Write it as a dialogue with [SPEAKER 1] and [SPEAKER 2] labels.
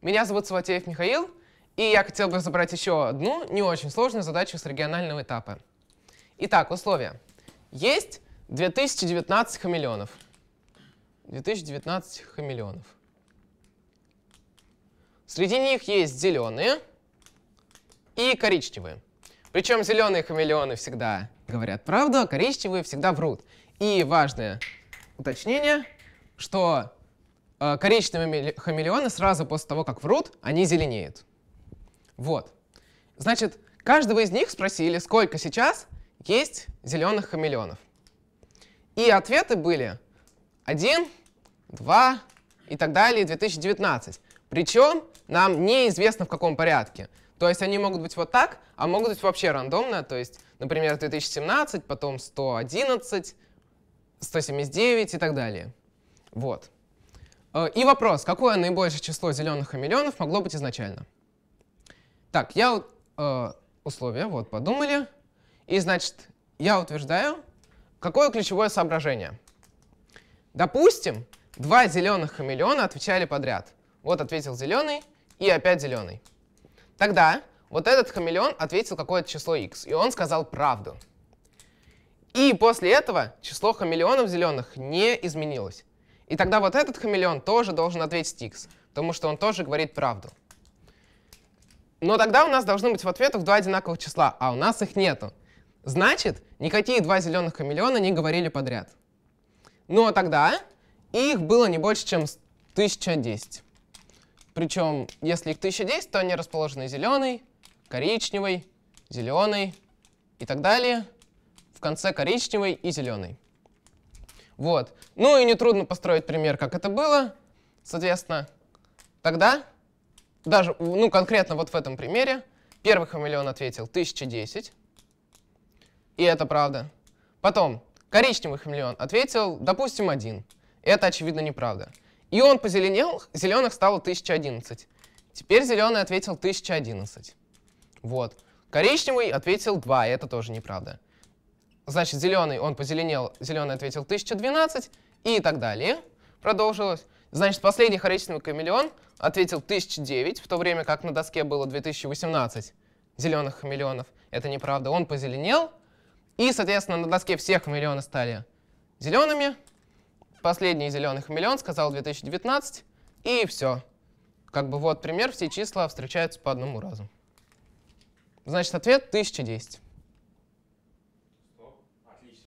[SPEAKER 1] Меня зовут Саватеев Михаил, и я хотел бы разобрать еще одну не очень сложную задачу с регионального этапа. Итак, условия. Есть 2019 хамелеонов. 2019 хамелеонов. Среди них есть зеленые и коричневые. Причем зеленые хамелеоны всегда говорят правду, а коричневые всегда врут. И важное уточнение, что Э, коричневые хамелеоны сразу после того, как врут, они зеленеют. Вот. Значит, каждого из них спросили, сколько сейчас есть зеленых хамелеонов. И ответы были 1, 2 и так далее, 2019. Причем нам неизвестно в каком порядке. То есть они могут быть вот так, а могут быть вообще рандомно. То есть, например, 2017, потом 111, 179 и так далее. Вот. Э, и вопрос, какое наибольшее число зеленых хамелеонов могло быть изначально? Так, я э, условия, вот, подумали. И, значит, я утверждаю, какое ключевое соображение? Допустим, два зеленых хамелеона отвечали подряд. Вот ответил зеленый и опять зеленый. Тогда вот этот хамелеон ответил какое-то число x, и он сказал правду. И после этого число хамелеонов зеленых не изменилось. И тогда вот этот хамелеон тоже должен ответить x, потому что он тоже говорит правду. Но тогда у нас должны быть в ответах два одинаковых числа, а у нас их нету. Значит, никакие два зеленых хамелеона не говорили подряд. Ну а тогда их было не больше, чем 1010. Причем, если их 1010, то они расположены зеленый, коричневый, зеленый и так далее, в конце коричневый и зеленый. Вот. Ну и нетрудно построить пример, как это было. Соответственно, тогда, даже, ну конкретно вот в этом примере, первый хамелеон ответил 1010, и это правда. Потом коричневый хамелеон ответил, допустим, 1. Это, очевидно, неправда. И он позеленел, зеленых стало 1011. Теперь зеленый ответил 1011. Вот. Коричневый ответил 2, это тоже неправда. Значит, зеленый, он позеленел, зеленый ответил 1012 и так далее. Продолжилось. Значит, последний коричневый хамелеон ответил 1009, в то время как на доске было 2018 зеленых хамелеонов. Это неправда. Он позеленел. И, соответственно, на доске всех хамелеоны стали зелеными. Последний зеленый хамелеон сказал 2019. И все. Как бы вот пример, все числа встречаются по одному разу. Значит, ответ 1010.